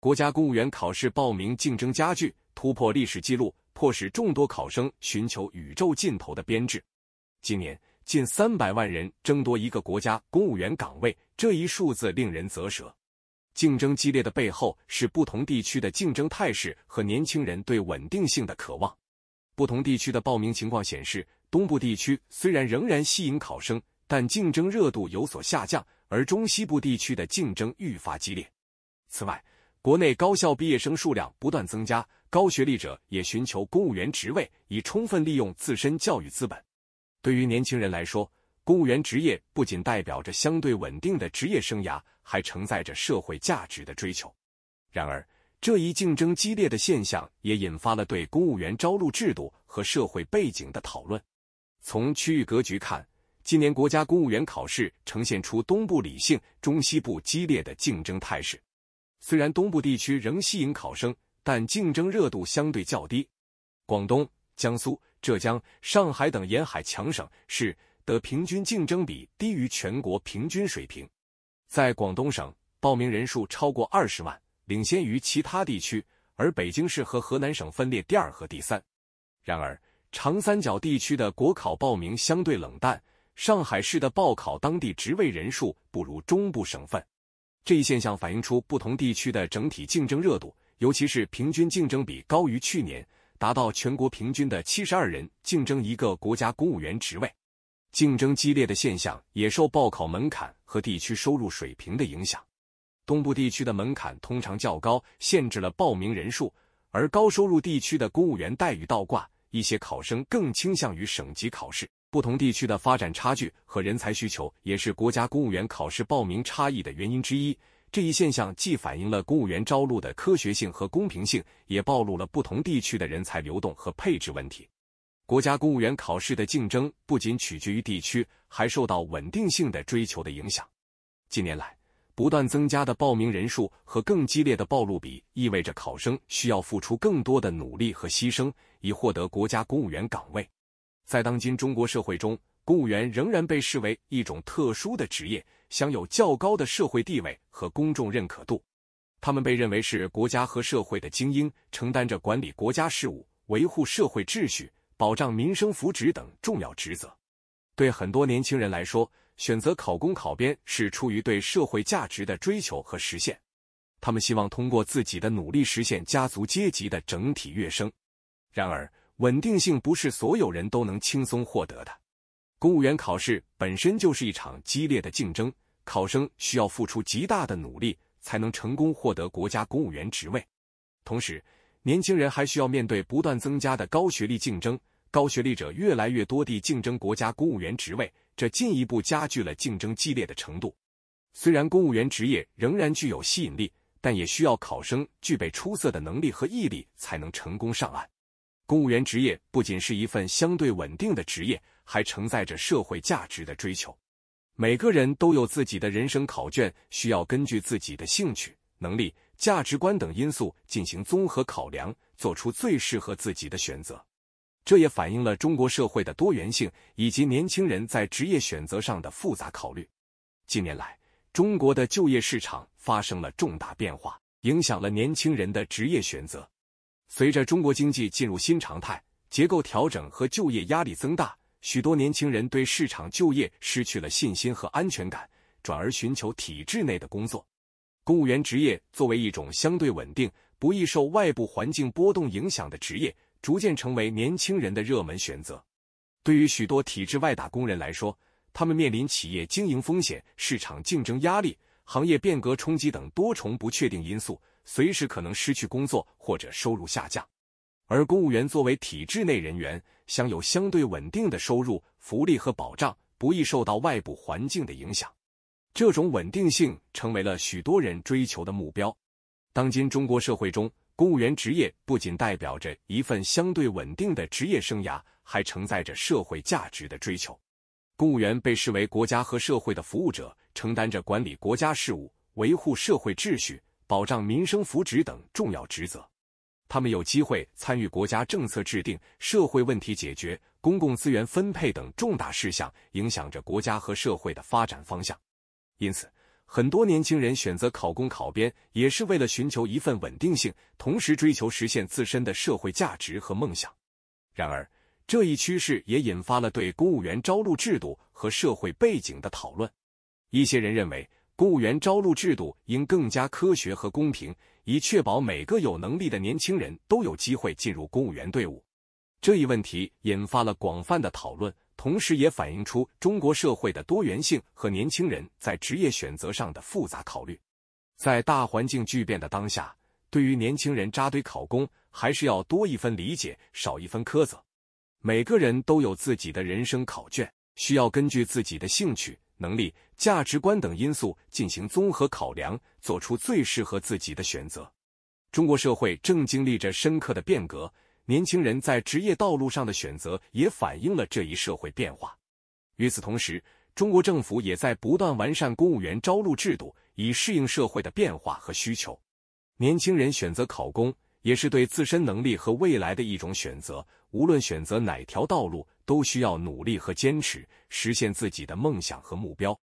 国家公务员考试报名竞争加剧，突破历史记录，迫使众多考生寻求宇宙尽头的编制。今年近三百万人争夺一个国家公务员岗位，这一数字令人啧舌。竞争激烈的背后是不同地区的竞争态势和年轻人对稳定性的渴望。不同地区的报名情况显示，东部地区虽然仍然吸引考生，但竞争热度有所下降，而中西部地区的竞争愈发激烈。此外，国内高校毕业生数量不断增加，高学历者也寻求公务员职位，以充分利用自身教育资本。对于年轻人来说，公务员职业不仅代表着相对稳定的职业生涯，还承载着社会价值的追求。然而，这一竞争激烈的现象也引发了对公务员招录制度和社会背景的讨论。从区域格局看，今年国家公务员考试呈现出东部理性、中西部激烈的竞争态势。虽然东部地区仍吸引考生，但竞争热度相对较低。广东、江苏、浙江、上海等沿海强省市的平均竞争比低于全国平均水平。在广东省，报名人数超过二十万，领先于其他地区；而北京市和河南省分列第二和第三。然而，长三角地区的国考报名相对冷淡，上海市的报考当地职位人数不如中部省份。这一现象反映出不同地区的整体竞争热度，尤其是平均竞争比高于去年，达到全国平均的七十二人竞争一个国家公务员职位。竞争激烈的现象也受报考门槛和地区收入水平的影响。东部地区的门槛通常较高，限制了报名人数；而高收入地区的公务员待遇倒挂，一些考生更倾向于省级考试。不同地区的发展差距和人才需求，也是国家公务员考试报名差异的原因之一。这一现象既反映了公务员招录的科学性和公平性，也暴露了不同地区的人才流动和配置问题。国家公务员考试的竞争不仅取决于地区，还受到稳定性的追求的影响。近年来，不断增加的报名人数和更激烈的报录比，意味着考生需要付出更多的努力和牺牲，以获得国家公务员岗位。在当今中国社会中，公务员仍然被视为一种特殊的职业，享有较高的社会地位和公众认可度。他们被认为是国家和社会的精英，承担着管理国家事务、维护社会秩序、保障民生福祉等重要职责。对很多年轻人来说，选择考公考编是出于对社会价值的追求和实现。他们希望通过自己的努力实现家族阶级的整体跃升。然而，稳定性不是所有人都能轻松获得的。公务员考试本身就是一场激烈的竞争，考生需要付出极大的努力才能成功获得国家公务员职位。同时，年轻人还需要面对不断增加的高学历竞争，高学历者越来越多地竞争国家公务员职位，这进一步加剧了竞争激烈的程度。虽然公务员职业仍然具有吸引力，但也需要考生具备出色的能力和毅力才能成功上岸。公务员职业不仅是一份相对稳定的职业，还承载着社会价值的追求。每个人都有自己的人生考卷，需要根据自己的兴趣、能力、价值观等因素进行综合考量，做出最适合自己的选择。这也反映了中国社会的多元性以及年轻人在职业选择上的复杂考虑。近年来，中国的就业市场发生了重大变化，影响了年轻人的职业选择。随着中国经济进入新常态，结构调整和就业压力增大，许多年轻人对市场就业失去了信心和安全感，转而寻求体制内的工作。公务员职业作为一种相对稳定、不易受外部环境波动影响的职业，逐渐成为年轻人的热门选择。对于许多体制外打工人来说，他们面临企业经营风险、市场竞争压力、行业变革冲击等多重不确定因素。随时可能失去工作或者收入下降，而公务员作为体制内人员，享有相对稳定的收入、福利和保障，不易受到外部环境的影响。这种稳定性成为了许多人追求的目标。当今中国社会中，公务员职业不仅代表着一份相对稳定的职业生涯，还承载着社会价值的追求。公务员被视为国家和社会的服务者，承担着管理国家事务、维护社会秩序。保障民生福祉等重要职责，他们有机会参与国家政策制定、社会问题解决、公共资源分配等重大事项，影响着国家和社会的发展方向。因此，很多年轻人选择考公考编，也是为了寻求一份稳定性，同时追求实现自身的社会价值和梦想。然而，这一趋势也引发了对公务员招录制度和社会背景的讨论。一些人认为。公务员招录制度应更加科学和公平，以确保每个有能力的年轻人都有机会进入公务员队伍。这一问题引发了广泛的讨论，同时也反映出中国社会的多元性和年轻人在职业选择上的复杂考虑。在大环境巨变的当下，对于年轻人扎堆考公，还是要多一分理解，少一分苛责。每个人都有自己的人生考卷，需要根据自己的兴趣。能力、价值观等因素进行综合考量，做出最适合自己的选择。中国社会正经历着深刻的变革，年轻人在职业道路上的选择也反映了这一社会变化。与此同时，中国政府也在不断完善公务员招录制度，以适应社会的变化和需求。年轻人选择考公，也是对自身能力和未来的一种选择。无论选择哪条道路。都需要努力和坚持，实现自己的梦想和目标。